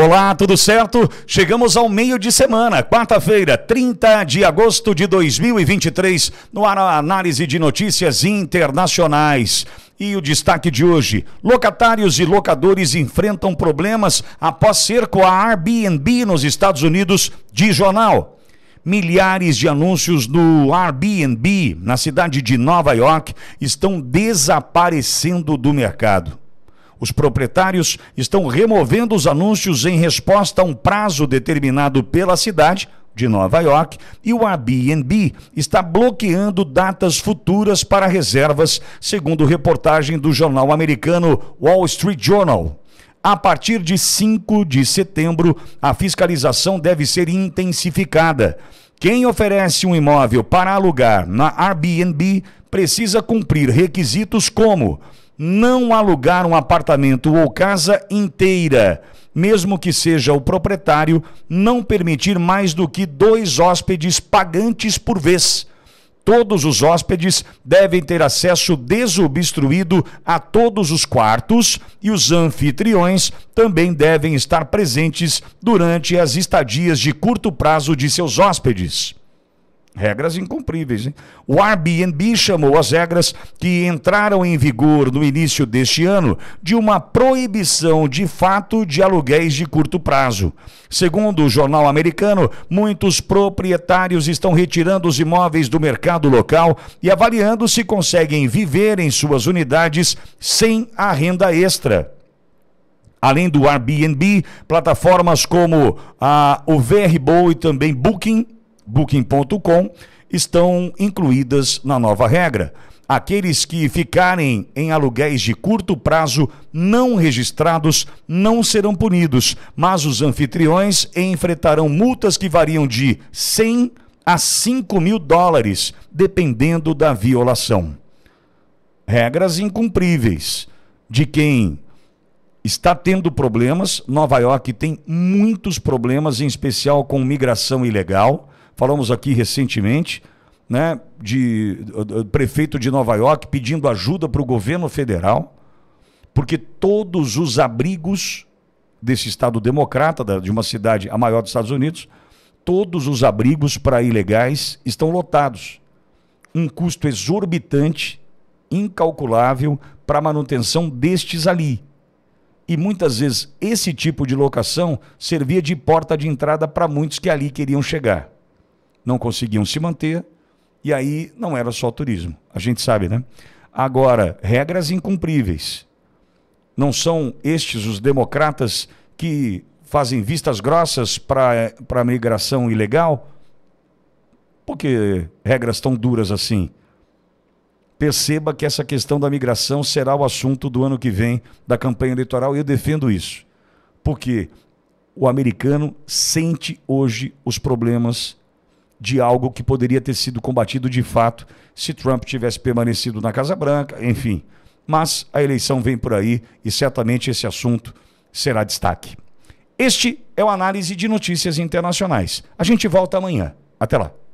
Olá, tudo certo? Chegamos ao meio de semana, quarta-feira, 30 de agosto de 2023, no ar análise de notícias internacionais. E o destaque de hoje: locatários e locadores enfrentam problemas após cerco a Airbnb nos Estados Unidos, de jornal milhares de anúncios no Airbnb na cidade de Nova York estão desaparecendo do mercado. Os proprietários estão removendo os anúncios em resposta a um prazo determinado pela cidade de Nova York e o Airbnb está bloqueando datas futuras para reservas, segundo reportagem do jornal americano Wall Street Journal. A partir de 5 de setembro, a fiscalização deve ser intensificada. Quem oferece um imóvel para alugar na Airbnb precisa cumprir requisitos como não alugar um apartamento ou casa inteira, mesmo que seja o proprietário, não permitir mais do que dois hóspedes pagantes por vez. Todos os hóspedes devem ter acesso desobstruído a todos os quartos e os anfitriões também devem estar presentes durante as estadias de curto prazo de seus hóspedes. Regras incumpríveis. Hein? O Airbnb chamou as regras que entraram em vigor no início deste ano de uma proibição de fato de aluguéis de curto prazo. Segundo o jornal americano, muitos proprietários estão retirando os imóveis do mercado local e avaliando se conseguem viver em suas unidades sem a renda extra. Além do Airbnb, plataformas como a, o VRBO e também Booking Booking.com estão incluídas na nova regra. Aqueles que ficarem em aluguéis de curto prazo não registrados não serão punidos, mas os anfitriões enfrentarão multas que variam de 100 a 5 mil dólares, dependendo da violação. Regras incumpríveis de quem está tendo problemas. Nova York tem muitos problemas, em especial com migração ilegal Falamos aqui recentemente né, de uh, prefeito de Nova York pedindo ajuda para o governo federal, porque todos os abrigos desse estado democrata, da, de uma cidade a maior dos Estados Unidos, todos os abrigos para ilegais estão lotados. Um custo exorbitante, incalculável, para a manutenção destes ali. E muitas vezes esse tipo de locação servia de porta de entrada para muitos que ali queriam chegar não conseguiam se manter, e aí não era só turismo. A gente sabe, né? Agora, regras incumpríveis. Não são estes os democratas que fazem vistas grossas para a migração ilegal? Por que regras tão duras assim? Perceba que essa questão da migração será o assunto do ano que vem da campanha eleitoral e eu defendo isso. Porque o americano sente hoje os problemas de algo que poderia ter sido combatido de fato se Trump tivesse permanecido na Casa Branca, enfim. Mas a eleição vem por aí e certamente esse assunto será destaque. Este é o Análise de Notícias Internacionais. A gente volta amanhã. Até lá.